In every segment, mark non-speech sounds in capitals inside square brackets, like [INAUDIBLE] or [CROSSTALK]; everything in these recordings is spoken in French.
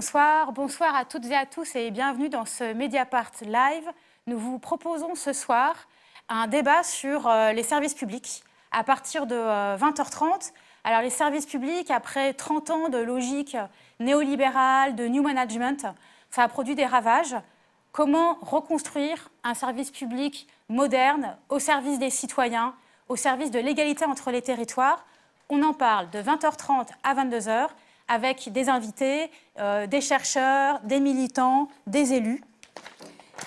Bonsoir, bonsoir à toutes et à tous et bienvenue dans ce Mediapart Live. Nous vous proposons ce soir un débat sur euh, les services publics à partir de 20h30. Euh, Alors les services publics, après 30 ans de logique néolibérale, de new management, ça a produit des ravages. Comment reconstruire un service public moderne au service des citoyens, au service de l'égalité entre les territoires On en parle de 20h30 à 22h avec des invités, euh, des chercheurs, des militants, des élus.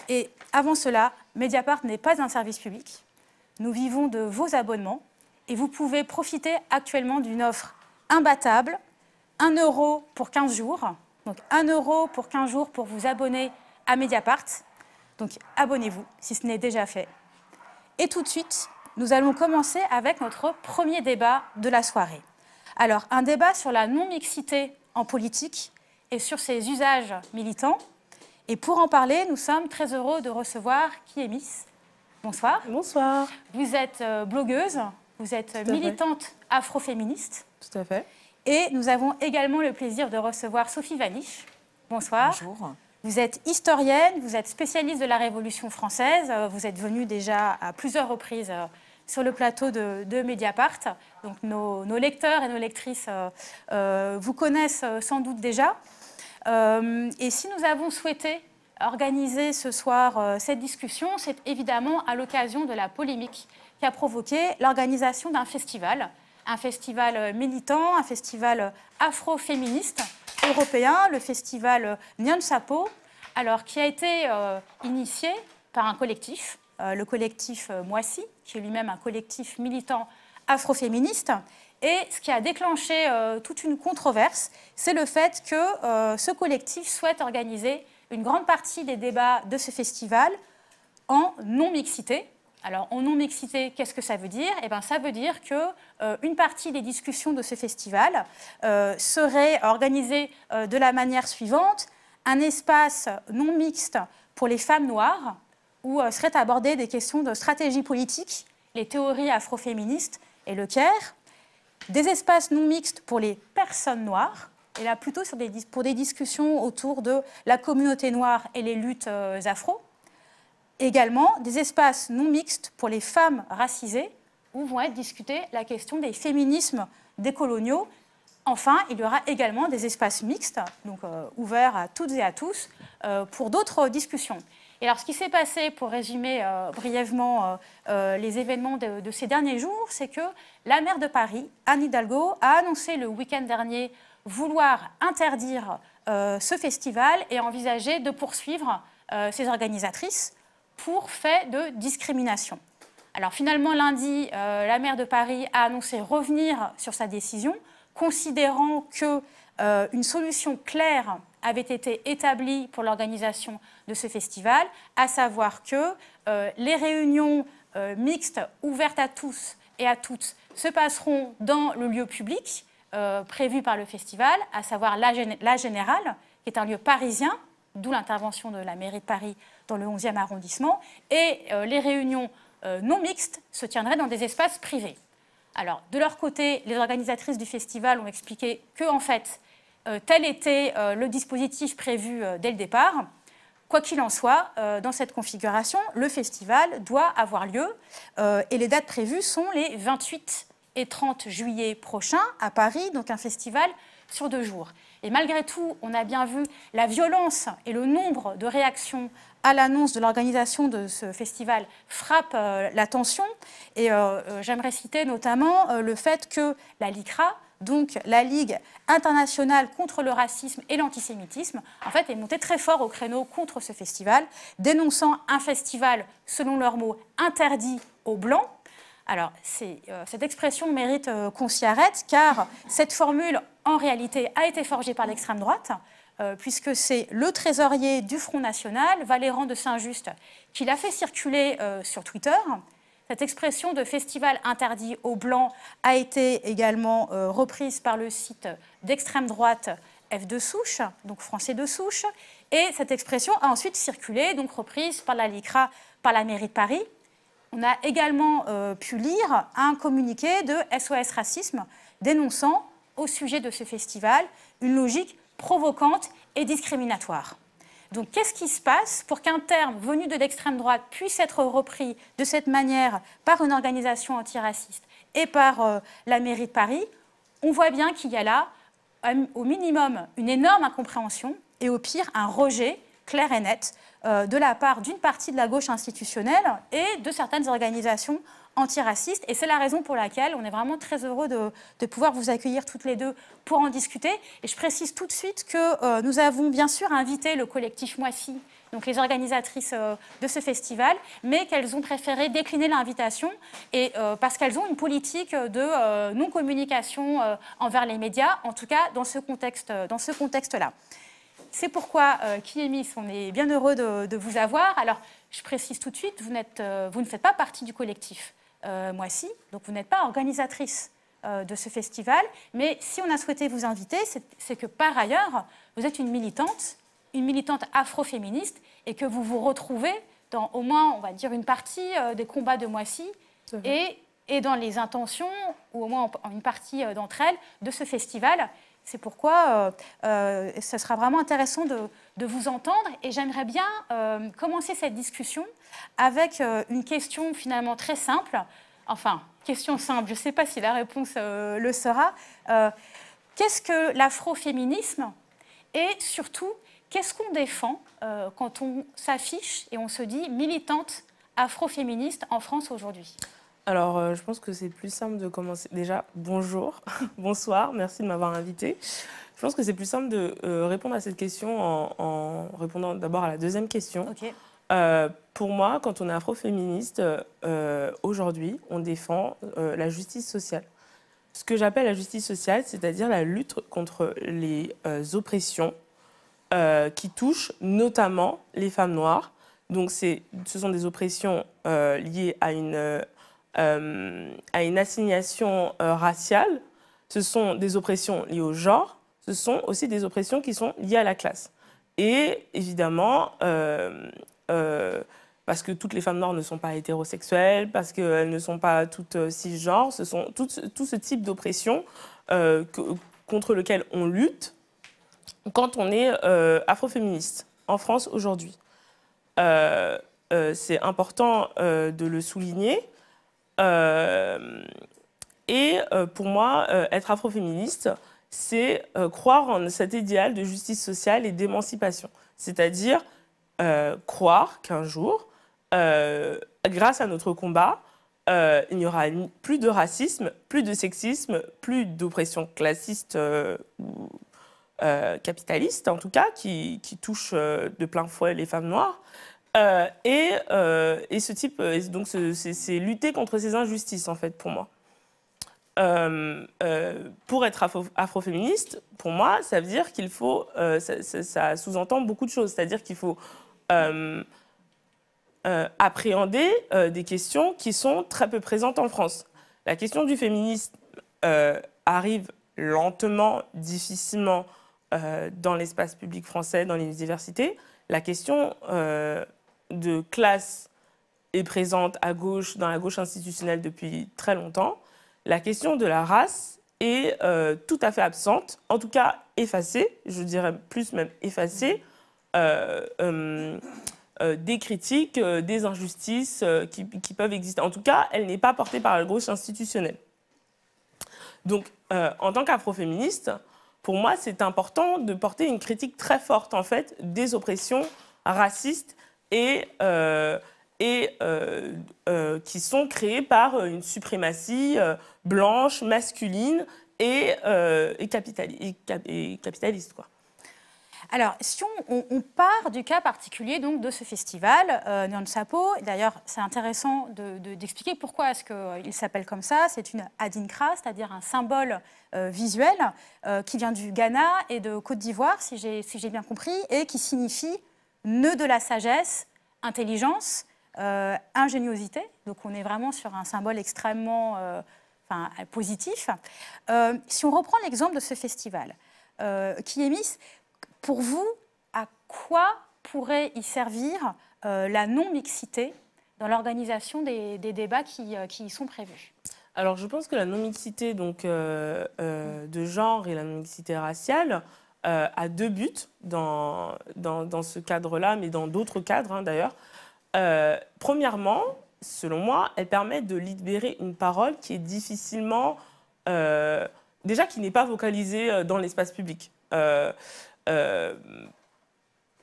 Et avant cela, Mediapart n'est pas un service public. Nous vivons de vos abonnements et vous pouvez profiter actuellement d'une offre imbattable, 1 euro pour 15 jours. Donc 1 euro pour 15 jours pour vous abonner à Mediapart. Donc abonnez-vous si ce n'est déjà fait. Et tout de suite, nous allons commencer avec notre premier débat de la soirée. Alors, un débat sur la non-mixité en politique et sur ses usages militants. Et pour en parler, nous sommes très heureux de recevoir Kiemis. Bonsoir. Bonsoir. Vous êtes euh, blogueuse, vous êtes militante afroféministe. Tout à fait. Et nous avons également le plaisir de recevoir Sophie Vanich. Bonsoir. Bonjour. Vous êtes historienne, vous êtes spécialiste de la Révolution française, euh, vous êtes venue déjà à plusieurs reprises euh, sur le plateau de, Mediapart. Donc nos, lecteurs et nos lectrices euh, euh, vous connaissent euh, sans doute déjà. et si nous avons souhaité organiser ce soir cette discussion, c'est évidemment à l'occasion de la polémique qui a provoqué l'organisation d'un festival, un festival militant, un festival afro-féministe européen, le festival Nyan Sapo, alors qui a été initié par un collectif euh, le collectif euh, Moissy, qui est lui-même un collectif militant afroféministe. Et ce qui a déclenché euh, toute une controverse, c'est le fait que ce collectif souhaite organiser une grande partie des débats de ce festival en non-mixité. Alors, en non-mixité, qu'est-ce que ça veut dire Eh bien, ça veut dire que une partie des discussions de ce festival serait organisée de la manière suivante un espace non mixte pour les femmes noires, où euh, seraient abordées des questions de stratégie politique, les théories afroféministes et le CAIR, des espaces non mixtes pour les personnes noires, et là plutôt pour des discussions autour de la communauté noire et les luttes euh, afro, également des espaces non mixtes pour les femmes racisées, où vont être discutées la question des féminismes décoloniaux. Enfin, il y aura également des espaces mixtes, donc euh, ouverts à toutes et à tous, pour d'autres discussions. Et alors, ce qui s'est passé, pour résumer euh, brièvement euh, euh, les événements de, ces derniers jours, c'est que la maire de Paris, Anne Hidalgo, a annoncé le week-end dernier vouloir interdire ce festival et envisager de poursuivre ses organisatrices pour fait de discrimination. Alors finalement, lundi, la maire de Paris a annoncé revenir sur sa décision, considérant qu'une une solution claire avait été établi pour l'organisation de ce festival, à savoir que euh, les réunions euh, mixtes ouvertes à tous et à toutes se passeront dans le lieu public euh, prévu par le festival, à savoir la, Générale, qui est un lieu parisien, d'où l'intervention de la mairie de Paris dans le 11e arrondissement, et les réunions non mixtes se tiendraient dans des espaces privés. Alors, de leur côté, les organisatrices du festival ont expliqué que, en fait, euh, tel était euh, le dispositif prévu euh, dès le départ. Quoi qu'il en soit, dans cette configuration, le festival doit avoir lieu et les dates prévues sont les 28 et 30 juillet prochains à Paris, donc un festival sur deux jours. Et malgré tout, on a bien vu la violence et le nombre de réactions à l'annonce de l'organisation de ce festival frappe l'attention. Et j'aimerais citer notamment le fait que la LICRA, donc la Ligue internationale contre le racisme et l'antisémitisme, en fait, est montée très fort au créneau contre ce festival, dénonçant un festival, selon leurs mots, interdit aux Blancs. Alors, euh, cette expression mérite euh, qu'on s'y arrête, car cette formule, en réalité, a été forgée par l'extrême droite, euh, puisque c'est le trésorier du Front National, Valérand de Saint-Just, qui l'a fait circuler sur Twitter cette expression de festival interdit aux Blancs a été également euh, reprise par le site d'extrême droite F de souche, donc français de souche, et cette expression a ensuite circulé, donc reprise par la LICRA, par la mairie de Paris. On a également euh, pu lire un communiqué de SOS Racisme dénonçant, au sujet de ce festival, une logique provocante et discriminatoire. Donc qu'est-ce qui se passe pour qu'un terme venu de l'extrême droite puisse être repris de cette manière par une organisation antiraciste et par euh, la mairie de Paris On voit bien qu'il y a là euh, au minimum une énorme incompréhension et au pire un rejet clair et net euh, de la part d'une partie de la gauche institutionnelle et de certaines organisations antiraciste. Et c'est la raison pour laquelle on est vraiment très heureux de, pouvoir vous accueillir toutes les deux pour en discuter. Et je précise tout de suite que euh, nous avons bien sûr invité le collectif Moissy, donc les organisatrices euh, de ce festival, mais qu'elles ont préféré décliner l'invitation euh, parce qu'elles ont une politique de non-communication envers les médias, en tout cas dans ce contexte-là. c'est pourquoi, Kiemis, on est bien heureux de, vous avoir. Alors, je précise tout de suite, vous ne faites pas partie du collectif. Euh, Moi-ci, donc vous n'êtes pas organisatrice euh, de ce festival, mais si on a souhaité vous inviter, c'est que par ailleurs, vous êtes une militante, une militante afroféministe, et que vous vous retrouvez dans au moins, on va dire, une partie euh, des combats de Moissy, et, dans les intentions, ou au moins une partie d'entre elles, de ce festival. C'est pourquoi ce sera vraiment intéressant de, vous entendre et j'aimerais bien commencer cette discussion avec euh, une question finalement très simple. Enfin, question simple, je ne sais pas si la réponse euh, le sera. Euh, qu'est-ce que l'afroféminisme et surtout, qu'est-ce qu'on défend quand on s'affiche et on se dit militante afroféministe en France aujourd'hui alors, je pense que c'est plus simple de commencer. Déjà, bonjour, [LAUGHS] bonsoir, merci de m'avoir invité. Je pense que c'est plus simple de répondre à cette question en, répondant d'abord à la deuxième question. Ok. Euh, pour moi, quand on est afroféministe, euh, aujourd'hui, on défend euh, la justice sociale. Ce que j'appelle la justice sociale, c'est-à-dire la lutte contre les oppressions qui touchent notamment les femmes noires. Donc ce sont des oppressions liées à une, à une assignation raciale, ce sont des oppressions liées au genre, ce sont aussi des oppressions qui sont liées à la classe. Et évidemment, euh, parce que toutes les femmes noires ne sont pas hétérosexuelles, parce qu'elles ne sont pas toutes euh, cisgenres. Ce sont tout, ce type d'oppression euh, contre lequel on lutte quand on est afroféministe en France aujourd'hui. c'est important de le souligner. et pour moi, être afroféministe, c'est croire en cet idéal de justice sociale et d'émancipation. C'est-à-dire euh, croire qu'un jour, euh, grâce à notre combat, euh, il n'y aura plus de racisme, plus de sexisme, plus d'oppression classiste ou capitaliste, en tout cas, qui, qui touche de plein fouet les femmes noires. Et, et, ce type, donc c'est lutter contre ces injustices, en fait, pour moi. pour être afroféministe, pour moi, ça veut dire qu'il faut, ça sous-entend beaucoup de choses. C'est-à-dire qu'il faut euh, euh, appréhender euh, des questions qui sont très peu présentes en France. La question du féminisme arrive lentement, difficilement dans l'espace public français, dans les universités. La question de classe est présente à gauche, dans la gauche institutionnelle depuis très longtemps. La question de la race est tout à fait absente, en tout cas effacée, je dirais plus même effacée euh, euh, euh, des critiques, des injustices qui, peuvent exister. En tout cas, elle n'est pas portée par la gauche institutionnelle. Donc, en tant qu'afroféministe, pour moi, c'est important de porter une critique très forte, en fait, des oppressions racistes et, et qui sont créées par une suprématie blanche, masculine et, capitaliste, alors, si on, part du cas particulier donc, de ce festival, euh, Sapo, d'ailleurs, c'est intéressant d'expliquer de, pourquoi est-ce qu'il euh, s'appelle comme ça. C'est une adinkra, c'est-à-dire un symbole euh, visuel euh, qui vient du Ghana et de Côte d'Ivoire, si j'ai si bien compris, et qui signifie nœud de la sagesse, intelligence, ingéniosité. Donc, on est vraiment sur un symbole extrêmement enfin, positif. si on reprend l'exemple de ce festival, qui est mis pour vous, à quoi pourrait y servir euh, la non-mixité dans l'organisation des, débats euh, qui, y sont prévus Alors, je pense que la non-mixité donc, euh, de genre et la non-mixité raciale a deux buts dans, dans, ce cadre-là, mais dans d'autres cadres hein, d'ailleurs. premièrement, selon moi, elle permet de libérer une parole qui est difficilement, déjà qui n'est pas vocalisée dans l'espace public. Euh,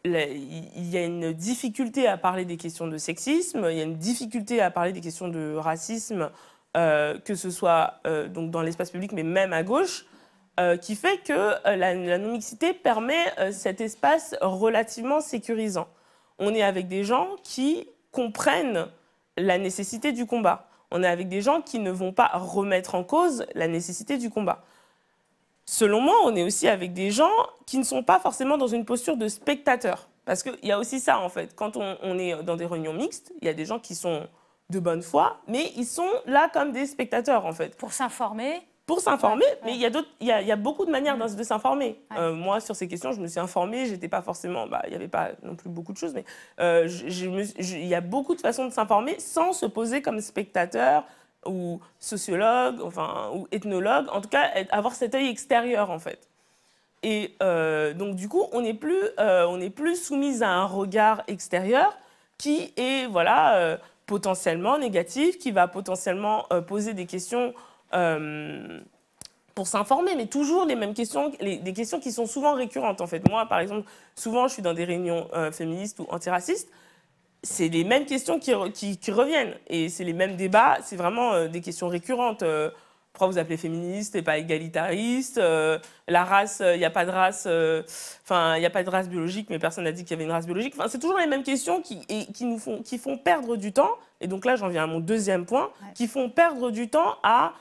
il y a une difficulté à parler des questions de sexisme, il y a une difficulté à parler des questions de racisme, euh, que ce soit euh, donc dans l'espace public, mais même à gauche, qui fait que la, la non-mixité permet cet espace relativement sécurisant. On est avec des gens qui comprennent la nécessité du combat. On est avec des gens qui ne vont pas remettre en cause la nécessité du combat selon moi, on est aussi avec des gens qui ne sont pas forcément dans une posture de spectateur. Parce qu'il y a aussi ça, en fait. Quand on, est dans des réunions mixtes, il y a des gens qui sont de bonne foi, mais ils sont là comme des spectateurs, en fait. Pour s'informer pour s'informer, mais il y, a, beaucoup de manières mm. de s'informer. Euh, moi, sur ces questions, je me suis informée, j'étais pas forcément, bah, il n'y avait pas non plus beaucoup de choses, mais euh, il y a beaucoup de façons de s'informer sans se poser comme spectateur, ou sociologue, enfin, ou ethnologue, en tout cas, avoir cet œil extérieur, en fait. Et euh, donc, du coup, on n'est plus, euh, plus soumise à un regard extérieur qui est, voilà, euh, potentiellement négatif, qui va potentiellement poser des questions pour s'informer, mais toujours les mêmes questions, les, des questions qui sont souvent récurrentes, en fait. Moi, par exemple, souvent, je suis dans des réunions féministes ou antiracistes, c'est les mêmes questions qui, qui, reviennent. Et c'est les mêmes débats, c'est vraiment euh, des questions récurrentes. Euh. pourquoi vous appelez féministe et pas égalitariste euh? La race, il n'y a pas de race, enfin, il n'y a pas de race biologique, mais personne n'a dit qu'il y avait une race biologique. Enfin, c'est toujours les mêmes questions qui, qui, nous font, qui font perdre du temps. Et donc là, j'en viens à mon deuxième point, qui font perdre du temps à,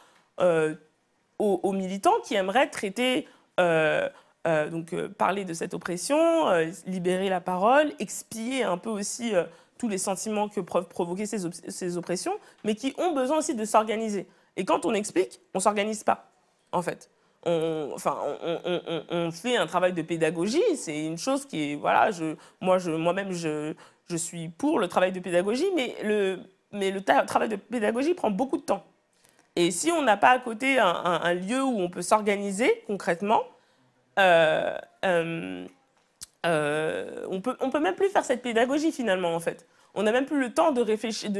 aux, militants qui aimeraient traiter. donc parler de cette oppression, libérer la parole, expier un peu aussi tous les sentiments que peuvent provoquer ces, oppressions, mais qui ont besoin aussi de s'organiser. Et quand on explique, on s'organise pas, en fait. On, enfin, on, fait un travail de pédagogie, c'est une chose qui est, voilà, je, moi, je, moi-même, je, je suis pour le travail de pédagogie, mais le, mais le travail de pédagogie prend beaucoup de temps. Et si on n'a pas à côté un, lieu où on peut s'organiser concrètement, euh, euh, euh, on peut, peut même plus faire cette pédagogie finalement en fait. On n'a même plus le temps de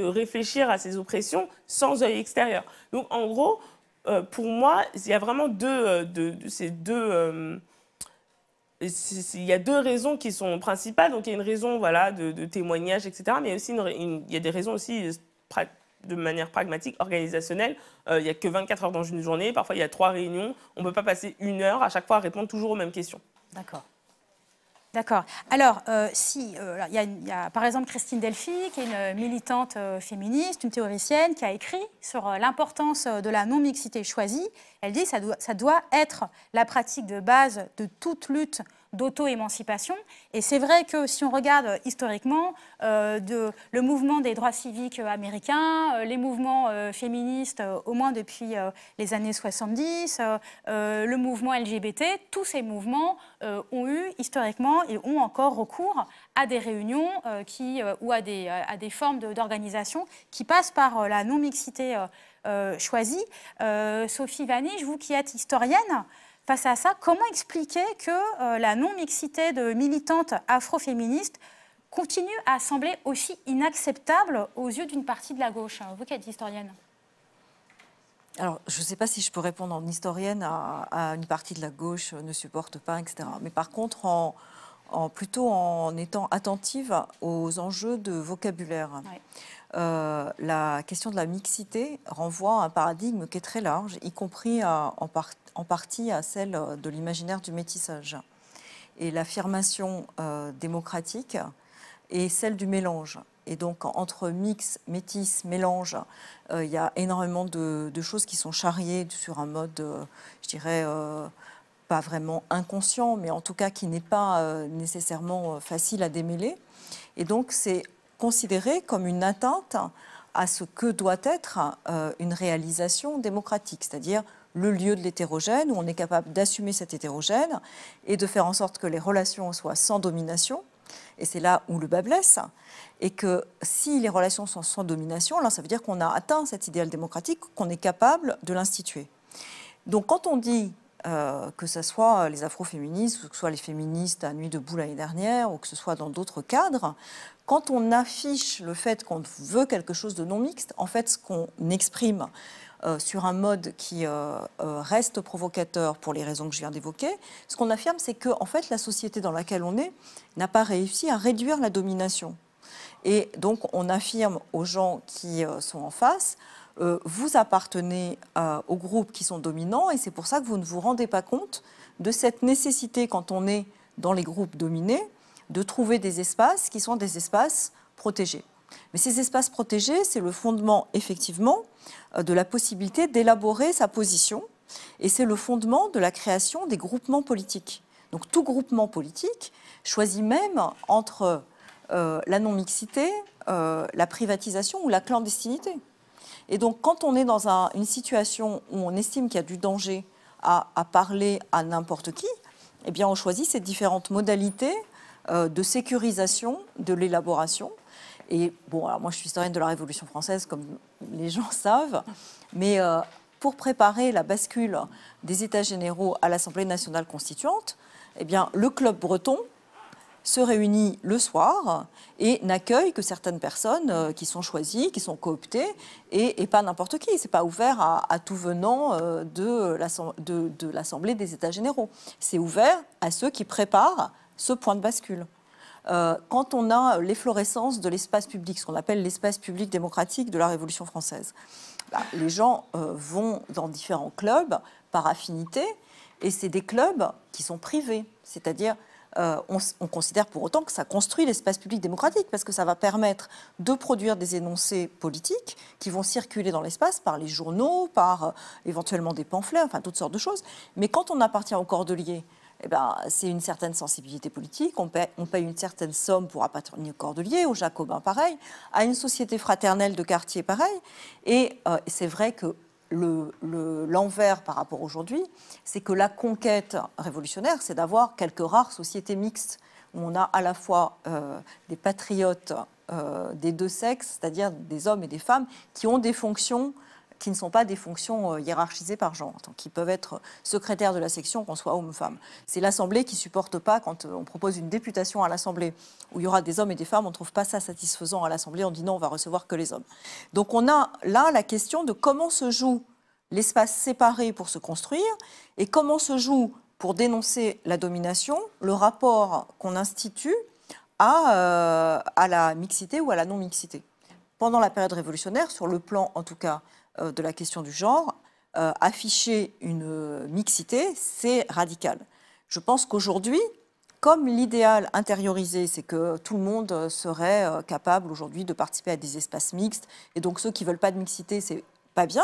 réfléchir, à ces oppressions sans œil extérieur. Donc en gros, euh, pour moi, il y a vraiment deux, euh, ces deux, il y a deux raisons qui sont principales. Donc il y a une raison voilà de, témoignage, etc. Mais aussi il y a des raisons aussi de manière pragmatique, organisationnelle. il n'y a que 24 heures dans une journée. Parfois il y a trois réunions. On ne peut pas passer une heure à chaque fois à répondre toujours aux mêmes questions. D'accord. D'accord. Alors, euh, si, euh, il y, a par exemple Christine Delphi, qui est une euh, militante féministe, une théoricienne, qui a écrit sur l'importance de la non-mixité choisie. Elle dit que ça doit être la pratique de base de toute lutte d'auto-émancipation. Et c'est vrai que si on regarde euh, historiquement euh, le mouvement des droits civiques euh, américains, les mouvements féministes, au moins depuis les années 70, le mouvement LGBT, tous ces mouvements ont eu historiquement et ont encore recours à des réunions ou à des, formes d'organisation qui passent par la non-mixité choisie. Sophie Vaniche, vous qui êtes historienne, face à ça, comment expliquer que euh, la non-mixité de militantes afro-féministes continue à sembler aussi inacceptable aux yeux d'une partie de la gauche hein, Vous qui êtes historienne. Alors, je ne sais pas si je peux répondre en historienne à, une partie de la gauche euh, ne supporte pas, etc. Mais par contre, en, en plutôt en étant attentive aux enjeux de vocabulaire. Euh, la question de la mixité renvoie à un paradigme qui est très large, y compris en, partie en partie à celle euh, de l'imaginaire du métissage. Et l'affirmation euh, démocratique est celle du mélange. Et donc entre mix, métis, mélange, euh, il y a énormément de, choses qui sont charriées sur un mode, je dirais, pas vraiment inconscient, mais en tout cas qui n'est pas nécessairement facile à démêler. Et donc c'est considéré comme une atteinte à ce que doit être une réalisation démocratique, c'est-à-dire le lieu de l'hétérogène, où on est capable d'assumer cet hétérogène et de faire en sorte que les relations soient sans domination. Et c'est là où le bas blesse. Et que si les relations sont sans domination, là, ça veut dire qu'on a atteint cet idéal démocratique, qu'on est capable de l'instituer. Donc quand on dit euh, que ce soit les afroféministes, ou que ce soit les féministes à Nuit de debout l'année dernière, ou que ce soit dans d'autres cadres, quand on affiche le fait qu'on veut quelque chose de non mixte, en fait, ce qu'on exprime, euh, sur un mode qui euh, euh, reste provocateur pour les raisons que je viens d'évoquer, ce qu'on affirme, c'est que en fait, la société dans laquelle on est n'a pas réussi à réduire la domination. Et donc, on affirme aux gens qui sont en face, vous appartenez aux groupes qui sont dominants, et c'est pour ça que vous ne vous rendez pas compte de cette nécessité, quand on est dans les groupes dominés, de trouver des espaces qui sont des espaces protégés. Mais ces espaces protégés, c'est le fondement, effectivement, euh, de la possibilité d'élaborer sa position et c'est le fondement de la création des groupements politiques. Donc tout groupement politique choisit même entre euh, la non-mixité, euh, la privatisation ou la clandestinité. Et donc quand on est dans une situation où on estime qu'il y a du danger à, parler à n'importe qui, eh bien on choisit ces différentes modalités de sécurisation de l'élaboration et bon, alors moi je suis historienne de la Révolution française, comme les gens [LAUGHS] savent, mais euh, pour préparer la bascule des États généraux à l'Assemblée nationale constituante, eh bien, le club breton se réunit le soir et n'accueille que certaines personnes euh, qui sont choisies, qui sont cooptées, et, pas n'importe qui. C'est pas ouvert à, tout venant euh, de l'Assemblée des États généraux. C'est ouvert à ceux qui préparent ce point de bascule. Euh, quand on a l'efflorescence de l'espace public, ce qu'on appelle l'espace public démocratique de la Révolution française. Bah, les gens euh, vont dans différents clubs par affinité, et c'est des clubs qui sont privés, c'est-à-dire euh, on, considère pour autant que ça construit l'espace public démocratique, parce que ça va permettre de produire des énoncés politiques qui vont circuler dans l'espace par les journaux, par éventuellement des pamphlets, enfin toutes sortes de choses. Mais quand on appartient au cordelier, eh ben, c'est une certaine sensibilité politique. On paye, une certaine somme pour Apatronier Cordelier, aux Jacobins, pareil, à une société fraternelle de quartier, pareil. Et euh, c'est vrai que l'envers par rapport aujourd'hui, c'est que la conquête révolutionnaire, c'est d'avoir quelques rares sociétés mixtes où on a à la fois euh, des patriotes euh, des deux sexes, c'est-à-dire des hommes et des femmes, qui ont des fonctions qui ne sont pas des fonctions euh, hiérarchisées par genre, qui peuvent être secrétaires de la section, qu'on soit homme ou femme. C'est l'Assemblée qui supporte pas quand euh, on propose une députation à l'Assemblée où il y aura des hommes et des femmes, on ne trouve pas ça satisfaisant à l'Assemblée, on dit non, on va recevoir que les hommes. Donc on a là la question de comment se joue l'espace séparé pour se construire et comment se joue pour dénoncer la domination le rapport qu'on institue à, euh, à la mixité ou à la non-mixité. Pendant la période révolutionnaire, sur le plan en tout cas euh, de la question du genre, euh, afficher une euh, mixité, c'est radical. Je pense qu'aujourd'hui, comme l'idéal intériorisé, c'est que tout le monde serait capable aujourd'hui de participer à des espaces mixtes, et donc ceux qui ne veulent pas de mixité, c'est pas bien.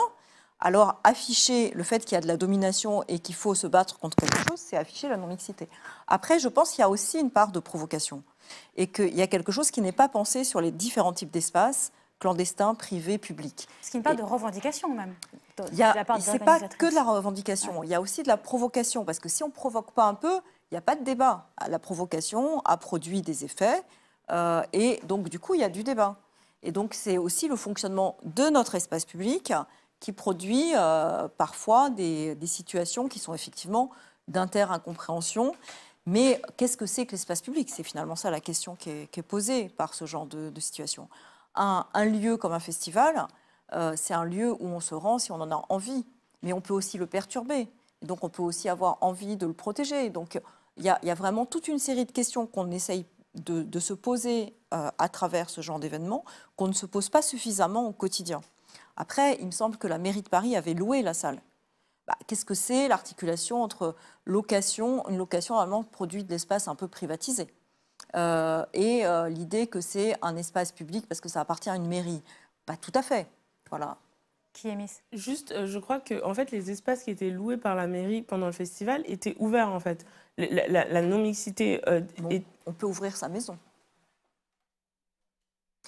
Alors afficher le fait qu'il y a de la domination et qu'il faut se battre contre quelque chose, c'est afficher la non-mixité. Après, je pense qu'il y a aussi une part de provocation et qu'il y a quelque chose qui n'est pas pensé sur les différents types d'espaces clandestin, privé, public. Ce qui n'est pas de revendication même. Il y a, pas que de la revendication, il y a aussi de la provocation, parce que si on provoque pas un peu, il n'y a pas de débat. La provocation a produit des effets, euh, et donc du coup, il y a du débat. Et donc c'est aussi le fonctionnement de notre espace public qui produit euh, parfois des, situations qui sont effectivement d'inter-incompréhension. Mais qu'est-ce que c'est que l'espace public C'est finalement ça la question qui est, posée par ce genre de situation un, lieu comme un festival, euh, c'est un lieu où on se rend si on en a envie, mais on peut aussi le perturber. donc on peut aussi avoir envie de le protéger. Donc il y, a vraiment toute une série de questions qu'on essaye de, se poser euh, à travers ce genre d'événement qu'on ne se pose pas suffisamment au quotidien. Après, il me semble que la mairie de Paris avait loué la salle. Bah, qu'est-ce que c'est l'articulation entre location, une location vraiment produite de l'espace un peu privatisé euh, et euh, l'idée que c'est un espace public parce que ça appartient à une mairie. Pas tout à fait. Voilà. Qui est Miss Juste, euh, je crois que en fait, les espaces qui étaient loués par la mairie pendant le festival étaient ouverts en fait. La, la, non-mixité. On peut ouvrir sa maison.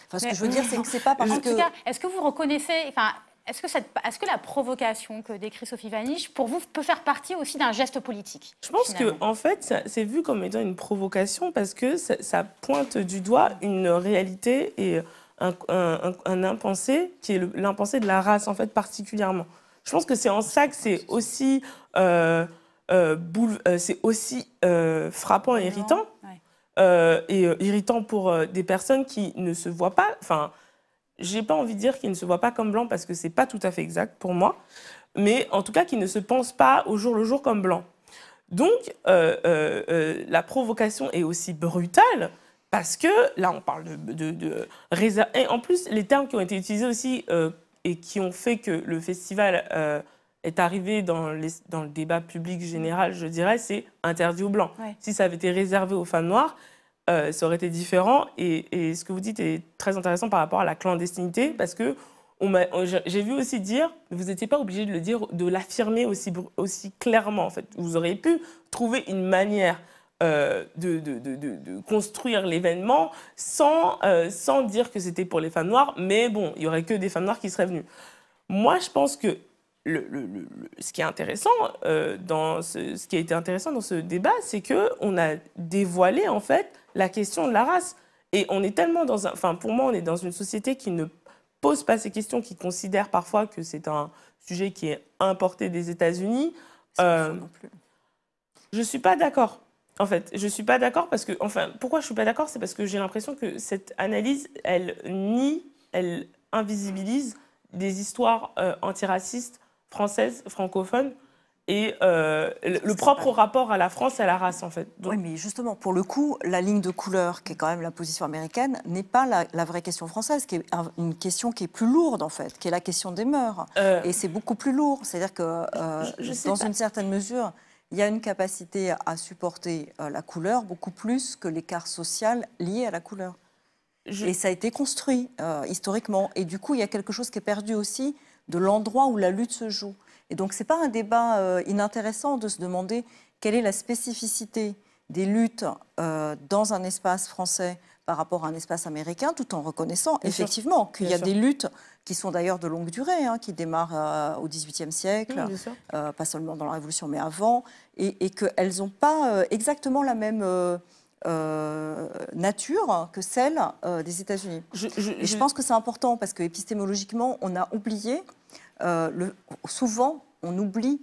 Parce ce que je veux dire, c'est que c'est pas [LAUGHS] parce que. En tout cas, est-ce que vous reconnaissez, enfin, est-ce que, la provocation que décrit Sophie Vaniche, pour vous, peut faire partie aussi d'un geste politique Je pense qu'en en fait, c'est vu comme étant une provocation parce que ça, pointe du doigt une réalité et un, impensé qui est l'impensé de la race, en fait, particulièrement. Je pense que c'est en ça que c'est aussi, euh, euh, euh, aussi frappant et irritant. et irritant pour des personnes qui ne se voient pas. Enfin, j'ai pas envie de dire qu'ils ne se voient pas comme blanc parce que c'est pas tout à fait exact pour moi, mais en tout cas qu'ils ne se pensent pas au jour le jour comme blanc. Donc euh, euh, euh, la provocation est aussi brutale parce que là on parle de, de, et en plus les termes qui ont été utilisés aussi et qui ont fait que le festival est arrivé dans, dans, le débat public général, je dirais, c'est interdit aux blancs. Si ça avait été réservé aux femmes noires, euh, ça aurait été différent. Et, ce que vous dites est très intéressant par rapport à la clandestinité, parce que euh, j'ai vu aussi dire, vous n'étiez pas obligé de le dire, de l'affirmer aussi, clairement. En fait, vous auriez pu trouver une manière. Euh, de, construire l'événement sans, sans dire que c'était pour les femmes noires, mais bon, il y aurait que des femmes noires qui seraient venues. Moi, je pense que le, ce qui est intéressant euh, dans ce, qui a été intéressant dans ce débat, c'est que on a dévoilé en fait la question de la race. Et on est tellement dans un, enfin pour moi, on est dans une société qui ne pose pas ces questions, qui considère parfois que c'est un sujet qui est importé des États-Unis. Euh, je suis pas d'accord. En fait, je suis pas d'accord parce que, enfin, pourquoi je suis pas d'accord, c'est parce que j'ai l'impression que cette analyse, elle nie, elle invisibilise des histoires euh, antiracistes française, francophone, et euh, le propre rapport à la France et à la race, en fait. Oui, mais justement, pour le coup, la ligne de couleur, qui est quand même la position américaine, n'est pas la, vraie question française, qui est une question qui est plus lourde, en fait, qui est la question des mœurs. Euh. Et c'est beaucoup plus lourd. C'est-à-dire que, euh, dans une certaine mesure, il y a une capacité à supporter la couleur beaucoup plus que l'écart social lié à la couleur. Et ça a été construit historiquement. Et du coup, il y a quelque chose qui est perdu aussi de l'endroit où la lutte se joue. Et donc, ce n'est pas un débat euh, inintéressant de se demander quelle est la spécificité des luttes euh, dans un espace français par rapport à un espace américain, tout en reconnaissant effectivement qu'il y a des luttes qui sont d'ailleurs de longue durée, hein, qui démarrent euh, au XVIIIe siècle, pas seulement dans la Révolution, mais avant, et, et qu'elles n'ont pas exactement la même euh, nature que celle euh, des États-Unis. Je, pense que c'est important parce que épistémologiquement, on a oublié, euh, souvent, on oublie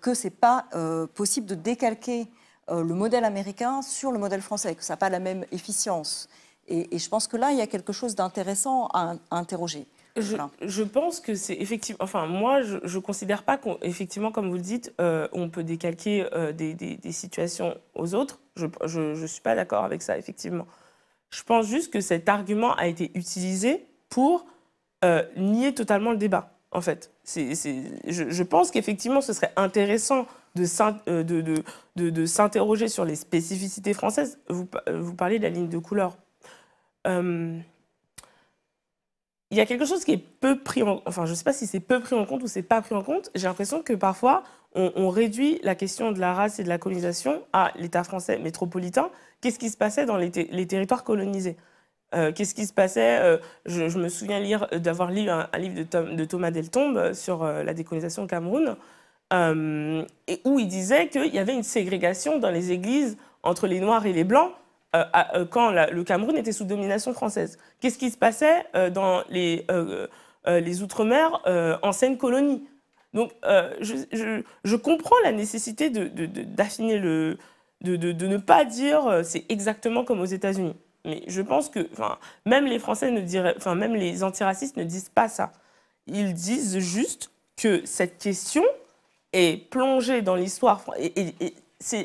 que c'est pas possible de décalquer le modèle américain sur le modèle français, que ça n'a pas la même efficience. Et, je pense que là, il y a quelque chose d'intéressant à interroger je, je, pense que c'est effectivement. Enfin, moi, je, ne considère pas qu'effectivement, comme vous le dites, euh, on peut décalquer euh, des, situations aux autres. Je ne suis pas d'accord avec ça, effectivement. Je pense juste que cet argument a été utilisé pour euh, nier totalement le débat, en fait. c'est. je, pense qu'effectivement, ce serait intéressant de, s'interroger de, sur les spécificités françaises. Vous, parlez de la ligne de couleur il y a quelque chose qui est peu pris en enfin je sais pas si c'est peu pris en compte ou c'est pas pris en compte j'ai l'impression que parfois on, réduit la question de la race et de la colonisation à l'État français métropolitain qu'est-ce qui se passait dans les, territoires colonisés euh, qu'est-ce qui se passait euh, je, me souviens lire euh, d'avoir lu un, livre de, de, Thomas Deltombe sur la décolonisation au Cameroun où il disait qu'il y avait une ségrégation dans les églises entre les noirs et les blancs euh, euh, quand le Cameroun était sous domination française. Qu'est-ce qui se passait euh, dans les, les Outre-mer, anciennes colonies Donc, je, je, comprends la nécessité de, de, le. de ne pas dire c'est exactement comme aux États-Unis. Mais je pense que même les Français ne diraient, enfin même les antiracistes ne disent pas ça. Ils disent juste que cette question est plongée dans l'histoire et,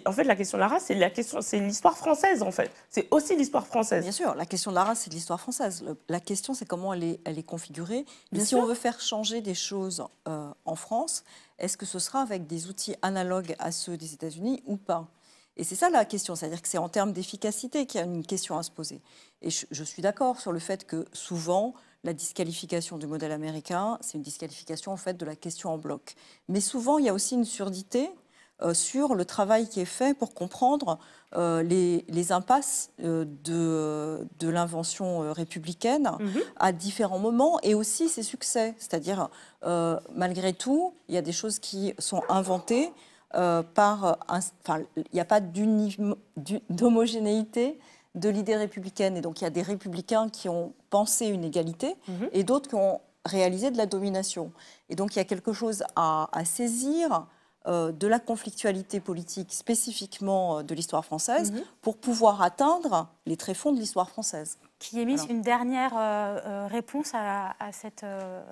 en fait la question de la race, c'est la question, c'est l'histoire française en fait. C'est aussi l'histoire française. Bien sûr, la question de la race, c'est l'histoire française. la question, c'est comment elle est, configurée. Mais si on veut faire changer des choses euh, en France, est-ce que ce sera avec des outils analogues à ceux des États-Unis ou pas et c'est ça la question, c'est-à-dire que c'est en termes d'efficacité qu'il y a une question à se poser. Et je, je suis d'accord sur le fait que souvent, la disqualification du modèle américain, c'est une disqualification en fait de la question en bloc. Mais souvent, il y a aussi une surdité euh, sur le travail qui est fait pour comprendre euh, les, impasses euh, de, l'invention républicaine mhm. à différents moments et aussi ses succès. C'est-à-dire, malgré tout, il y a des choses qui sont inventées par... il n'y a pas d'homogénéité de l'idée républicaine. Et donc, il y a des républicains qui ont pensé une égalité mhm. et d'autres qui ont réalisé de la domination. Et donc, il y a quelque chose à saisir euh, de la conflictualité politique spécifiquement euh, de l'histoire française mhm. pour pouvoir atteindre les tréfonds de l'histoire française. Qui émise une dernière euh, réponse à, cette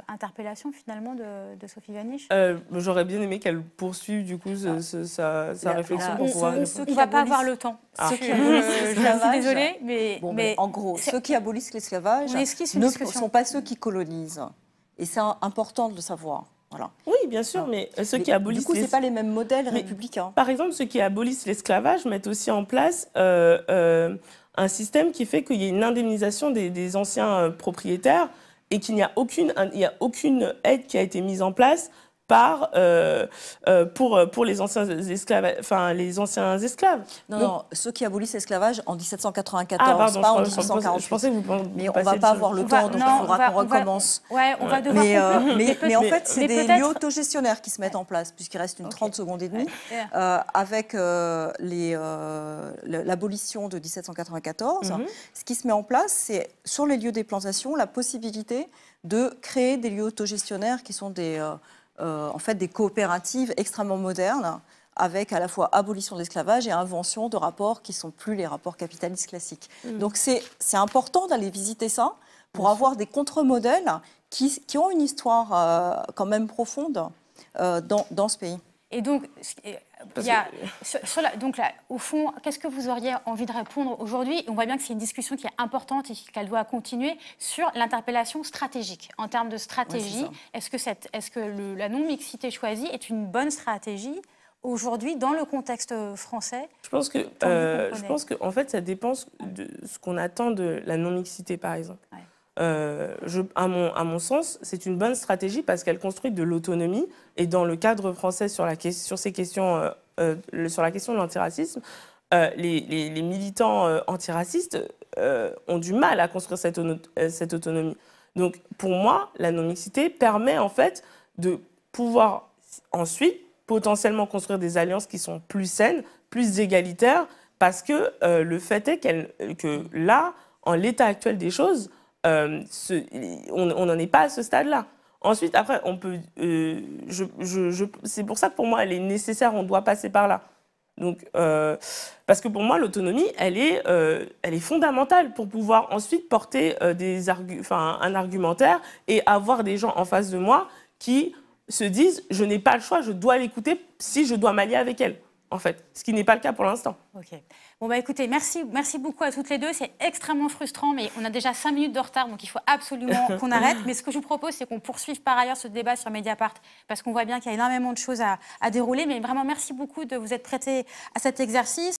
interpellation finalement de, Sophie Vanish J'aurais bien aimé qu'elle poursuive du coup ah. sa, réflexion pour on, pouvoir. qui va pas avoir le temps. Ah. Ceux qui [LAUGHS] Désolée, mais, en gros, ceux qui abolissent l'esclavage ne sont pas ceux qui colonisent. Et c'est important de le savoir. Oui, bien sûr, mais euh, ceux qui abolissent. Du coup, ce pas les mêmes modèles républicains. Par exemple, ceux qui abolissent l'esclavage mettent aussi en place euh, euh, un système qui fait qu'il y a une indemnisation des, anciens propriétaires et qu'il n'y a a aucune aide qui a été mise en place par, euh, euh, pour, euh, pour les anciens esclaves. Enfin, les anciens esclaves. Non, non, ceux qui abolissent l'esclavage en 1794, ah, pardon, pas en 1848. Je pensais que mais on ne va pas avoir le temps, donc il faudra qu'on recommence. ouais, on va [LAUGHS] mais, mais, en fait, c'est des lieux autogestionnaires qui se mettent en place, puisqu'il reste une 30 secondes et demie, avec l'abolition de 1794. Mhm. Ce qui se met en place, c'est sur les lieux des plantations la possibilité de créer des lieux autogestionnaires qui sont des euh, en fait des coopératives extrêmement modernes avec à la fois abolition de l'esclavage et invention de rapports qui ne sont plus les rapports capitalistes classiques. Mm. Donc c'est important d'aller visiter ça pour avoir des contre-modèles qui, ont une histoire euh, quand même profonde euh, dans ce pays. Et donc, au fond, qu'est-ce que vous auriez envie de répondre aujourd'hui On voit bien que c'est une discussion qui est importante et qu'elle doit continuer sur l'interpellation stratégique. En termes de stratégie, est-ce que, est -ce que la non-mixité choisie est une bonne stratégie aujourd'hui dans le contexte français Je pense que, euh, je pense que en fait, ça dépend de ce qu'on attend de la non-mixité, par exemple. Euh, à, mon, sens, c'est une bonne stratégie parce qu'elle construit de l'autonomie. Et dans le cadre français sur, la, ces questions, euh, euh, sur la question de l'antiracisme, les, militants antiracistes ont du mal à construire cette, autonomie. Donc, pour moi, la non-mixité permet en fait de pouvoir ensuite potentiellement construire des alliances qui sont plus saines, plus égalitaires, parce que le fait est que là, en l'état actuel des choses, euh, on n'en est pas à ce stade-là. Ensuite, après, on peut. Euh, c'est pour ça que pour moi, elle est nécessaire. On doit passer par là. Donc, euh, parce que pour moi, l'autonomie, elle est, elle est fondamentale pour pouvoir ensuite porter des un argumentaire et avoir des gens en face de moi qui se disent je n'ai pas le choix, je dois l'écouter si je dois m'allier avec elle. En fait, ce qui n'est pas le cas pour l'instant. Ok. Bon, bah écoutez, merci, merci beaucoup à toutes les deux. C'est extrêmement frustrant, mais on a déjà 5 minutes de retard, donc il faut absolument [LAUGHS] qu'on arrête. Mais ce que je vous propose, c'est qu'on poursuive par ailleurs ce débat sur Mediapart, parce qu'on voit bien qu'il y a énormément de choses à, à dérouler. Mais vraiment, merci beaucoup de vous être prêtés à cet exercice.